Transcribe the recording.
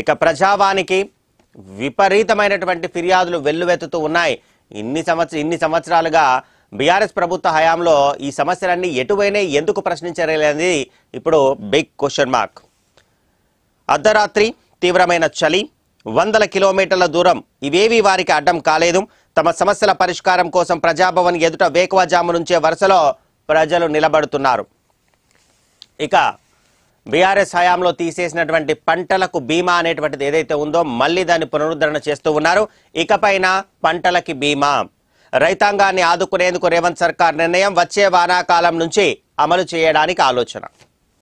ఇక ప్రజావానికి విపరీతమైనటువంటి ఫిర్యాదులు వెల్లువెత్తుతూ ఉన్నాయి ఇన్ని సంవత్సర ఇన్ని సంవత్సరాలుగా బీఆర్ఎస్ ప్రభుత్వ హయాంలో ఈ సమస్యలన్నీ ఎటువైనా ఎందుకు ప్రశ్నించలేదనేది ఇప్పుడు బిగ్ క్వశ్చన్ మార్క్ అర్ధరాత్రి తీవ్రమైన చలి వందల కిలోమీటర్ల దూరం ఇవేవీ వారికి అడ్డం కాలేదు తమ సమస్యల పరిష్కారం కోసం ప్రజాభవన్ ఎదుట వేకువజాము నుంచే వరుసలో ప్రజలు నిలబడుతున్నారు ఇక బీఆర్ఎస్ హయాంలో తీసేసినటువంటి పంటలకు బీమా అనేటువంటిది ఏదైతే ఉందో మళ్ళీ దాన్ని పునరుద్ధరణ చేస్తూ ఉన్నారు ఇకపైన పంటలకి బీమా రైతాంగాన్ని ఆదుకునేందుకు రేవంత్ సర్కార్ నిర్ణయం వచ్చే వానాకాలం నుంచి అమలు చేయడానికి ఆలోచన